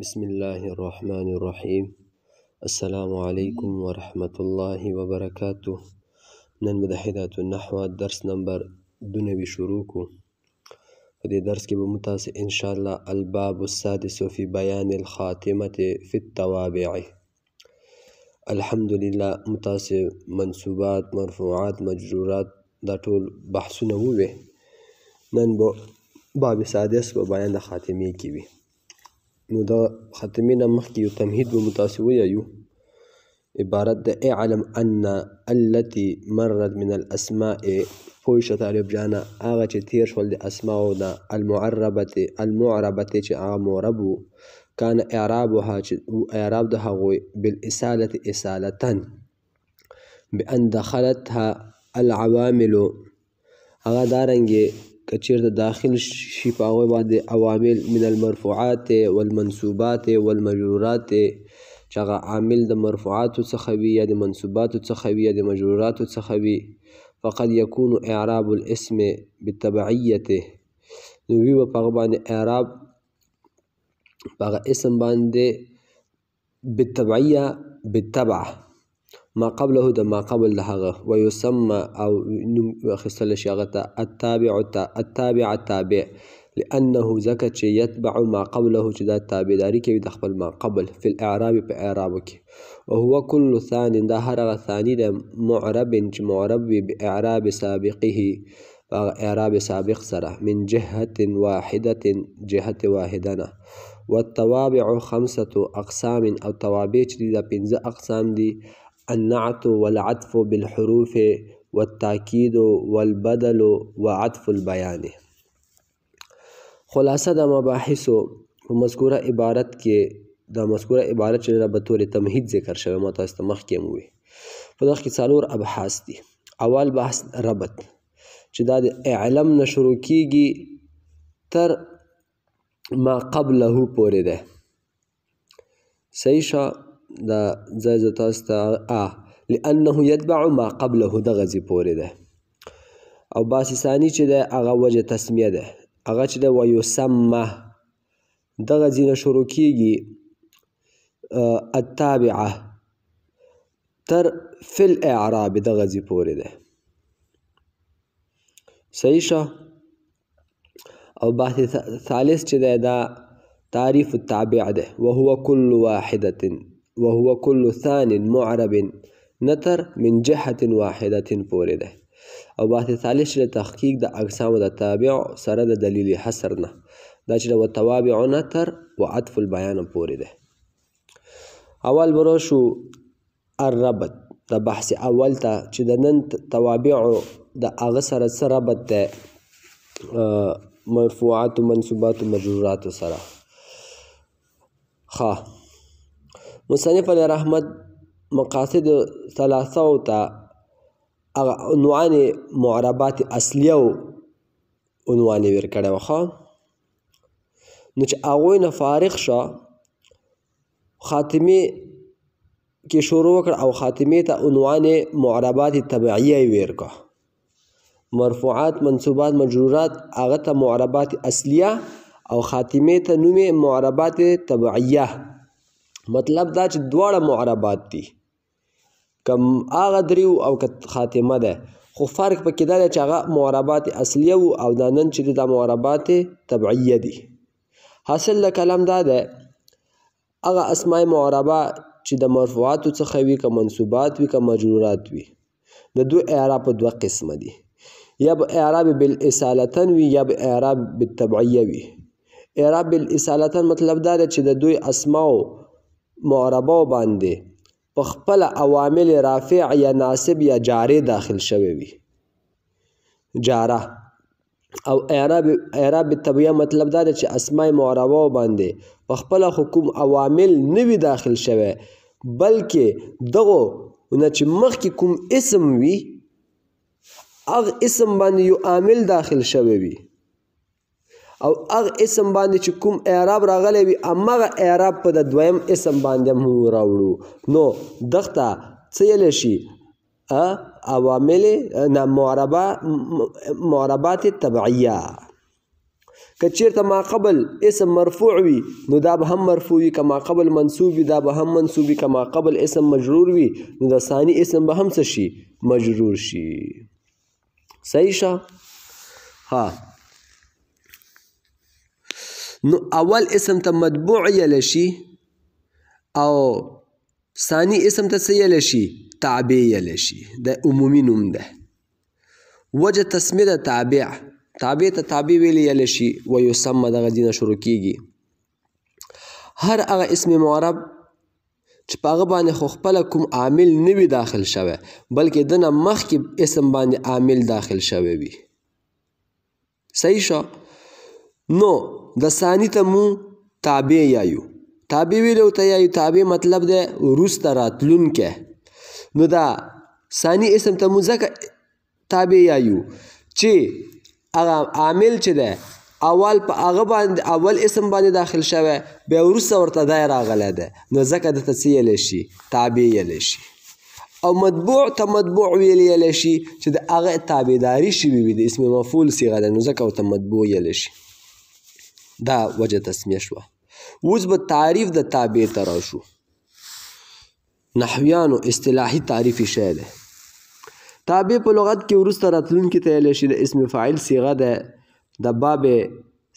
بسم الله الرحمن الرحيم السلام عليكم ورحمة الله وبركاته نن به النحو درس نمبر 92 بشروكو کو درس کې به ان شاء الله الباب السادس في بيان الخاتمه في التوابع لله متاس منصوبات مرفوعات مجرورات دا ټول بحثونه وو نن باب سادس په الخاتمة د خاتمه نو دا خاتمې نه مخکې یو تمهید به مو تاسې ویایو عبارت د اعلم ان التي مرت من الاسماء پوه شه طالب جانه هغه چې تیر شول د اسماو نه المعربتې المعربتې چې هغه معرب و کان اعرابها چې اعراب د هغوی بالاصالة اصالتا بان دخلتها العوامل هغه دارنګې که چېرته داخل شي په هغوی باندې عوامل من المرفوعات والمنصوبات والمجرورات چې هغه عامل د مرفوعاتو څخه وي یا د منصوباتو څخه وي یا د مجروراتو څخه وي فقد یکون اعراب الاسم بتبعیته نو وي به په هغه باندې اعراب په هغه اسم باندې بالتبعیه بالتبع ما قبله د ما قبل د هغه ويسمى او نوم اخیستل شي هغه ته التابع التابع تابع لانه ځکه چې یتبع ما قبله چې دا تابعداري کوي د خپل ما قبل فی الاعراب په اعراب کې او هو کل ثانی دا هر هغه ثانی د معرب چې معرب وي باعراب سابقه اعراب سابق سره من جهه واحده جهه واحده نه والتوابع خمسه اقسام او توابع چې د پنځه اقسام دي النعت والعطف بالحروف والتأکید والبدل وعطف البیان خلاصه د مباحثو په مذکوره عبارت کې د مذکوره عبارت چې به طور تمهید ذکر شوی ما تاسو ته مخکې هم وی په دغه کې څلور ابحاث دي اول بحث ربط چې دا د اعلم نه شروع کیږي تر ما قبله پورې ده صحیح شو دا زائد تاسو ته ا لانه يتبع ما قبله دغه زی پورې ده او باسی ثانی چې ده هغه وجه تسمیه ده هغه چې ده ويسمى دغه زی نه شروع کیږي التابعه تر فل اعراب دغه زی پورې ده صحیح شو او بحث ثالث چې ده دا تعریف التابع ده وهو كل واحده وهو کل ثان معرب نتر من جهت واحده پورې ده او بحث ثالث چې تحقیق د اقسام د تابع سره د دلیل حصر نه دا چې د توابع نتر وعطف البیان پورې ده اول برو شو الربط د بحث اول ته چې د نن توابع د هغه سره سره ربط ده مرفوعات و منصوبات و مجرورات سره خواه مصنف علی رحمت مقاصد ثلاثه او ته عنوان معربات اصلیه او عنوان ور کړی وخا نو چې هغه نه فارغ شه خاتمه کې شروع کړ او خاتمه ته عنوان معربات طبيعيه ور کا مرفوعات منصوبات مجرورات هغه ته معربات اصلیه او خاتمه ته نوم معربات طبيعيه مطلب دا چې دواړه معربات دي کم هغه دریو او خاتمه ده خو فرق پکې دا دی چې هغه معربات اصلیه وو او دا نن چې دا معربات طبعیه دي حاصل د کلم دا ده هغه اسماء معربه چې د مرفوعاتو څخه وي که منصوبات وي که مجرورات وي د دو اعراب په دوه قسمه دي یا به اعراب بالاصالتن وي یا به اعراب بالطبعیه وي اعراب بالاصالتن مطلب دا ده چې د دوی اسماو معربو باندې په خپله عوامل رافع یا ناصب یا جاري داخل شوی وي جاره او اعراب اعراب طبیعه مطلب دا چې اسماء معربه باندې په خپل حکم عوامل نه وی داخل شوه بلکې دغه نه چې مخکې کوم اسم وی اغه اسم باندې یو عامل داخل شوی وي او اغه اسم باندې چې کوم اعراب راغلی وي امغه اعراب په د دویم اسم باندې هم راوړو نو دغته څه یلی شي عوامل نه معربه معربات طبعیه که چیرته ما قبل اسم مرفوع وي نو دا به هم مرفوع وي که ما قبل منصوب وي دا به هم منصوب وي که ما قبل اسم مجرور وي نو د ثاني اسم به هم څه شي مجرور شي صحیح شه ها نو اول اسم ته مطبوع یل شي او ثانی اسم ته څه یل شي تابع یل شي د عمومي نوم ده وجه تسمیه ده تابع تابع ته تابع ویل یل شي ویسمه دغه دینه شروع کیږي هر هغه اسم معرب چې په هغه باندې خو خپل کوم عامل نه وي داخل شوی بلکې دنه مخکې اسم باندې عامل داخل شوی وي صحیح شو نو د ثانی ته مو تابع یایو تابع ویلو ته یایو تابع مطلب ده روسته راتلونکې نو دا ثانی اسم ته مو ځکه تابع یایو چې هغه عامل چې ده اول په هغه باندې اول اسم باندې داخل شوه بیا وروسته ورته دای راغلی ده نو ځکه دته څه ویلی شي تابع ویلی شي او مطبوع ته مطبوع ویلی شي چې د هغه تابعداري شوي وي د اسم مفعول صیغه ده نو ځکه ورته مطبوع ویلی شي دا وجه تسمیه شوه اوس به تعریف د تابع ته راشو نحویانو اصطلاحي تعریف شی دی تابع په لغت کې وروسته راتلونکي ته ویلی شي د اسم فاعل صیغه ده د باب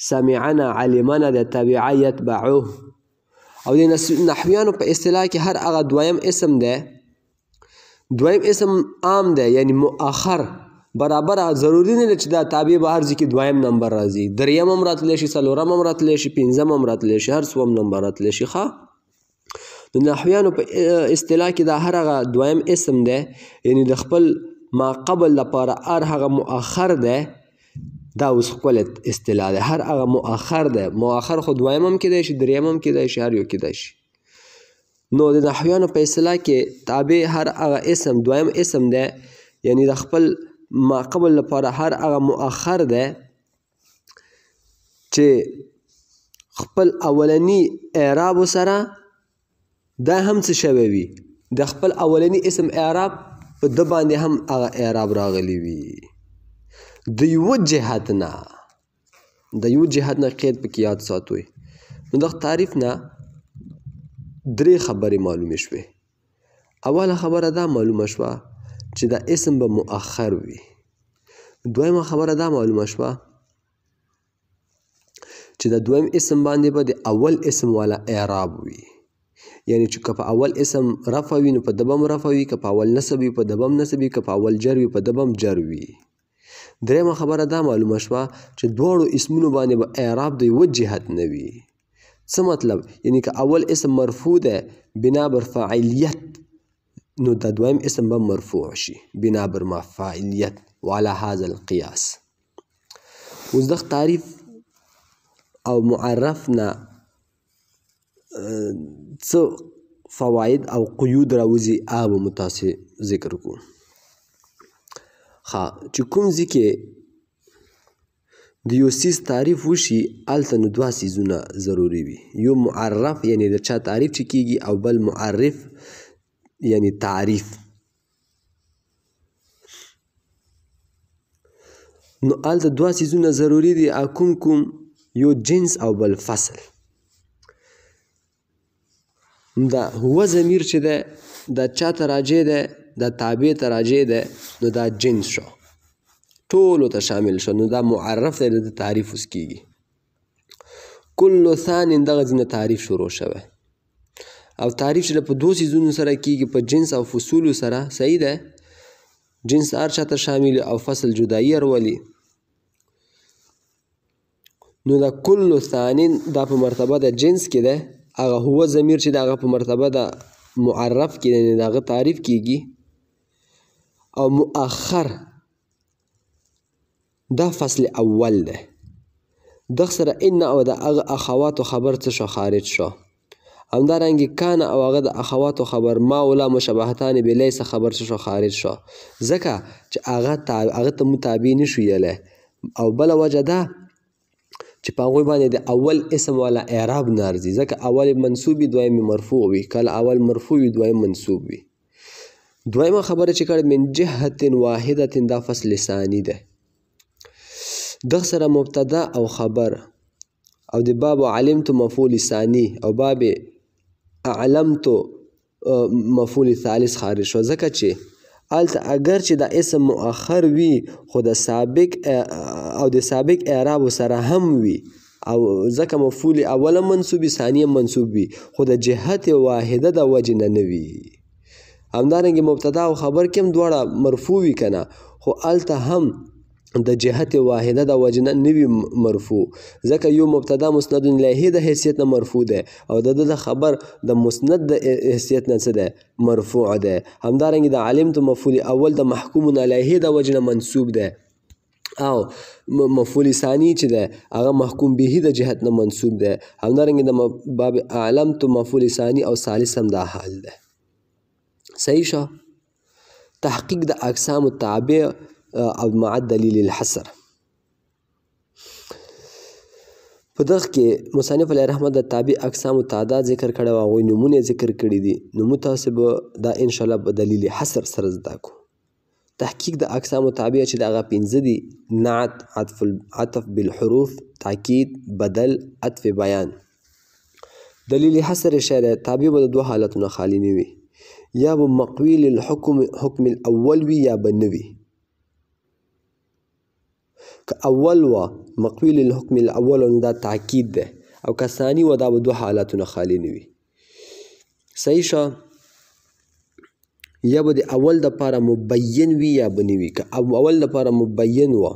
سمعنا علمنا د تبعه یتبعوه او د نحویانو په اصطلاح کې هر هغه دویم اسم ده دویم اسم عام ده یعنی مؤخر برابر ضروری نه چې دا تابع به هر ځکه دویم نمبر راځي دریم هم راتلی شي څلورم هم راتلی شي پنځم هم راتلی شي هر څوم نمبر راتلی شي ښه د نحویانو په اصطلاح کې دا هر هغه دویم اسم دی یعنی د خپل ما قبل لپاره هر هغه مؤخر دی دا اوس خپل اصطلاح ده هر هغه مؤخر ده مؤخر خو دویم هم کېدای شي دریم هم کېدای شي هر یو کېدای شي نو د نحویانو په اصطلاح کې تابع هر هغه اسم دویم اسم ده یعنی د خپل ما قبل لپاره هر هغه مؤخر دی چې خپل اولنی اعراب سره دا هم څه شوی وي د خپل اولنی اسم اعراب په د باندې هم هغه اعراب راغلی وي د یو جهت نه د یو جهت نه قید پکې یاد ساتوي نو د تعریف نه درې خبرې معلومې شوې اوله خبره دا معلومه شوه چې دا اسم به مؤخر وي دویمه خبره دا معلومه شوه چې د دویم اسم باندې به با د اول اسم والا اعراب وي یعنی چې که په اول اسم رفع وي نو په دبم رفع وي که په اول نصب وي په دبم نصب وي که په اول جر وي په دبم جر وي درېمه خبره دا معلومه شوه چې دواړو اسمونو باندې به با اعراب د یوه جهت نه وي څه مطلب یعنی که اول اسم مرفوع ده بنا بر فاعلیت نو د دویم اسم به مرفوع شي بنا بر ما فاعلیت وعلى هذا القیاس اوس دغه تعریف او معرف نه څه فواید او قیود راوځي هغه به مو تاسې ذکر کړو ښه چې کوم ځای کې د یو سیز تعریف وشي هلته نو دوه څیزونه ضروري وي یو معرف یعنې د چا تعریف چې کیږي او بل معرف یعنی تعریف نو آلته دوه سیزونه ضروری دي کوم کوم یو جنس او بل فصل دا هو ضمیر چې ده دا چا ته راجع ده دا تابع ته راجع ده نو دا جنس شو ټولو ته شامل شو نو دا معرف دی د تعریف اوس کیږي کلو ثان دغه ځینه تعریف شروع شوی او تعریف چې په دوه سیزونو سره کیږي په جنس او فصول سره صحیح ده جنس هر چاته شامل او فصل جدایی ورولي نو دا کل ثانین دا په مرتبه د جنس کې ده هغه هو ضمیر چې دغه په مرتبه د معرف کې ده دغه تعریف کیږي او مؤخر دا فصل اول ده د سره ان او د هغه اخواتو خبر څه شو خارج شو همدارنګه کان او هغه د اخواتو خبر ما ولا مشابهتان بلیس خبر شو خارج شو ځکه چې هغه هغه ته متابع نشو یله او بل وجه ده چې په هغه باندې د اول اسم ولا اعراب نارځي ځکه اول منصوب دویم مرفوع وي کله اول مرفوع دویم منصوب وي دویمه خبره چې کړه من جهت واحده دا فصل لسانی ده د سره مبتدا او خبر او د باب علم تو مفعول ثانی او باب اعلمتو مفعول ثالث خارج شو ځکه چې الته اگر چې دا اسم مؤخر وي خو د سابق او د سابق اعراب سره هم وي او ځکه مفعول اول منصوب ثانیه منصوب وي خو د جهت واحده د وجه نه نه وي همدارنګه مبتدا او خبر کې هم دواړه مرفوع وي کنه خو الته هم د جهت واحده د وجنه نوی مرفوع ځکه یو مبتدا مسند الیه د حیثیت نه مرفوع ده او د د خبر د مسند د حیثیت نه څه ده مرفوع ده همدارنګه د عالم ته مفعول اول د محکوم الیه د وجنه منصوب ده او مفعول ثانی چې ده هغه محکوم به د جهت نه منسوب ده همدارنګه د باب اعلم تو مفعول ثانی او ثالث هم دا حال ده صحیح شو تحقیق د اقسام التابع او مع دلیل الحصر په دغه کې مصنف علی رحمت د تابع اقسام او تعداد ذکر کړه او غوي نمونه ذکر کړي دي نو متاسب دا ان شاء الله په دلیل حصر سره زده کو تحقیق د اقسام او تابع چې دغه 15 دي نعت عطف عطف بالحروف تاکید بدل عطف بیان دلیل حصر شعر تابع به دوه حالتونه خالی نه وي یا به مقویل الحکم حکم الاول وي یا به نوي که اول و مقویل الحکم الاول نو دا تاکید ده او که ثانی و دا به دوه حالتونه خالی نه وي صحیح شه یا به د اول دپاره مبین وي یا به نه وي که اول دپاره مبین وه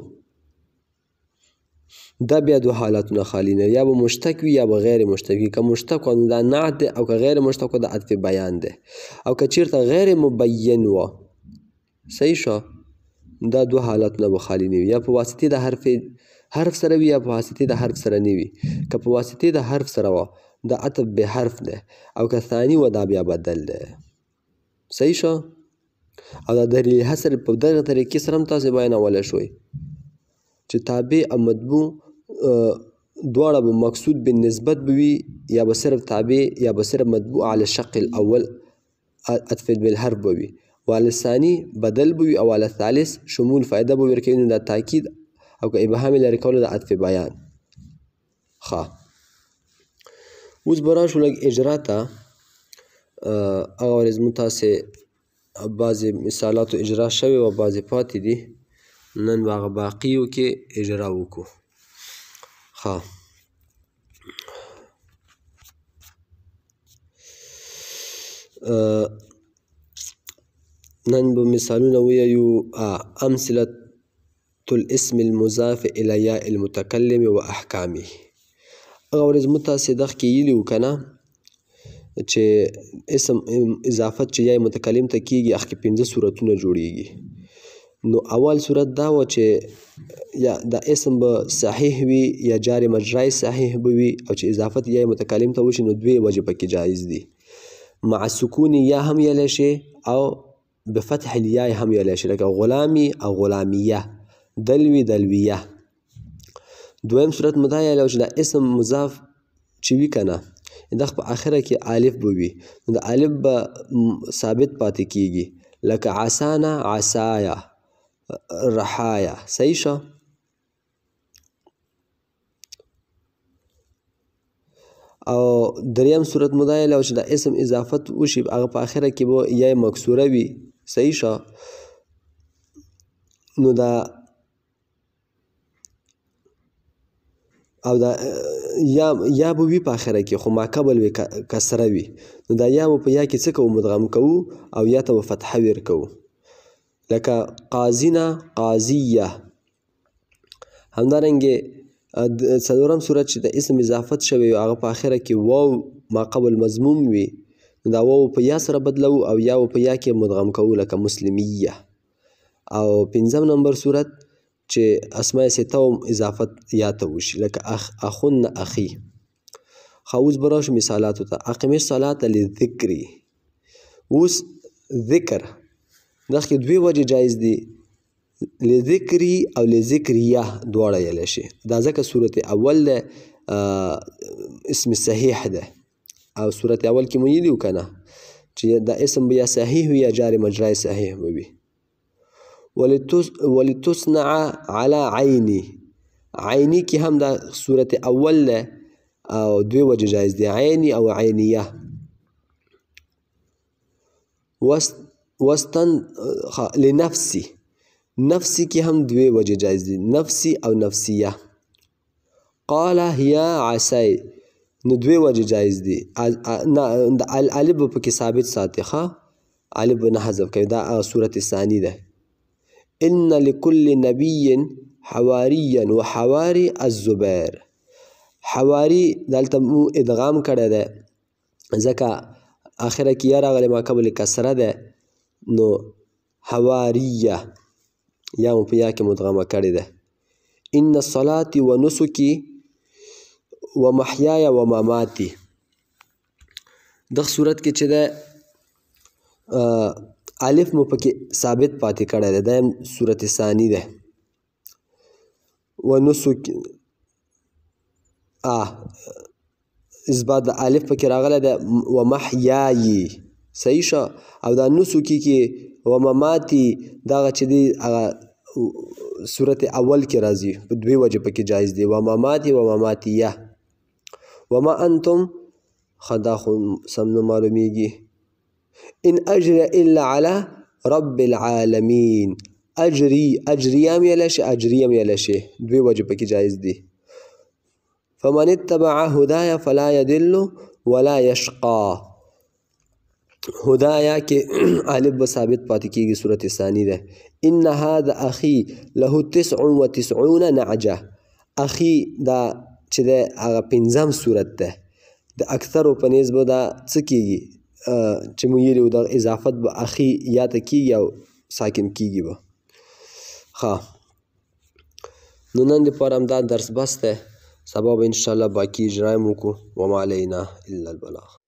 دا بیا دو حالتونه خالی نه یا به مشتک وي یا به غیر مشتک وي که مشتک نو دا نعت دی او که غیر مشتک دا عطف بیان دی او که چیرته غیر مبین وه صحیح شو دا دوه حالتونه به خالي نه وي یا په واسطې د حرف سره وي یا په واسطې د حرف سره نه وي که په واسطې د حرف سره وه دا عطف به حرف ده او که ثاني و دا بیا بدل ده صحیح شو او دا دلیل حصر په دغه طریقې سره هم تاسو بیانولی شوئ چې تابع او مطبوع دواړه به مقصود به نسبت بوي یا به صرف تابع یا به صرف مطبوع على الشق الاول عطف بالحرف بوي والثاني بدل به وي او الثالث شمول فایده به ورکوي نو د تاکید او که ابهام لرې کولو د عطف بیان ښه اوس به راشو لږ اجرا ته هغه ورځ مونږ تاسې بعضې مثالاتو اجرا شوې وه بعضې پاتې دي نن به هغه باقیو کې اجرا وکړو ښه Uh, نن به مثالونه ویو أمثلة الاسم المضاف إلى یاء المتکلم و احکامه هغه ورځ موږ تاسې دغه کې ویلي وو که نه چې اسم اضافت چې یاء متکلم ته کیږي هغه کې پنځه صورتونه جوړیږي نو اول صورت دا وه چې یا دا اسم به صحیح وي یا جار مجرای صحیح به وي او چې اضافت یاء متکلم ته وشي نو دوې وجې پکې جایز دي مع سکون یا هم یلی شي او بفتح الیا یې هم ویلی شي لکه غلامي او غلامیه دلوي دلویه دویم صورت مو دا یادوي چې دا اسم مضاف چې وي که نه دغه په آخره کې الف به وي نو د الف به ثابت پاتې کیږي لکه عسانه عسایه رحایه صحیح شه او دریم صورت مدایله چې د اسم اضافت وشي هغه په اخره کې به یا مکسوره وي صحیح شه نو دا او دا یا یا به وی په اخره کې خو ما قبل وی کسره وی نو دا یا په یا کې څه کوو مدغم کوو او یا ته فتح ور کوو لکه قازینا قازیه همدارنګه څلورم صورت چې د اسم اضافت شوی هغه په اخره کې واو ما قبل مضموم وی نو دا واو په یا سره بدلوو او یا په یا کې مدغم کوو لکه مسلمیه او پنځم نمبر صورت چې اسماء سته اضافت یا ته وشي لکه اخ اخن اخي خاوز براش مثالات ته اقم الصلاه للذکر اوس ذکر دغه دوی وجه جایز دي لذکری او لذکریه دواړه یل شي دا ځکه صورت اول ده اسم صحیح ده او صورت اول کې مونږ یې کنه چې دا اسم بیا صحیح وي یا جار مجرای صحیح وي ولتصنع على عيني عيني کې هم دا صورت اول ده او آه، دوی وجه جایز دي عيني او عينيه وست وستن لنفسي نفسي کې هم دوی وجه جایز دي نفسي او نفسيه قال هي عسى نو دوی وجه جایز دي نه الف به پکې ثابت ساتي ښه الف به نه حذف کوي دا صورت ثاني ده ان لكل نبي حواريا وحواري الزبير حواري دلته مو ادغام کړی دی ځکه اخره کې یا راغلی ما قبل کسره ده نو حواریه یا مو په یا کې مدغمه کړې ده ان الصلاه ونسکی و محیای و مماتی دغه صورت کې چې ده الف مو پکې ثابت پاتې کړی دی دا هم صورت ثانی ده و نسک ا اثبات د الف پکې راغلی ده و محیایی صحیح شو او دا نسکی کې و مماتی دغه چې دی هغه صورت اول کې راځي په دوی وجه پکې جایز دی و مماتی و مماتیه وما انتم خدا خو سم نه معلومیږي ان اجر الا على رب العالمین اجری اجریام یلا شي اجریام یلا شي دوی وجه پکې جایز دي فمن اتبع هدايا فلا يدل ولا يشقى هدايا کې الف ثابت پاتې کیږي صورت ثانی ده ان هذا اخي له 99 نعجه اخي دا چې دی هغه پنځم صورت دی د اکثرو په نیز به دا څه کیږي چې مو ویلي وو دغه اضافت به اخي یا ته کیږي او ساکن کیږي به ښه نو نن دپاره همدا درس بس دی سبا به انشاءالله باقي اجرا هم وکړو وما علینا الا البلاغ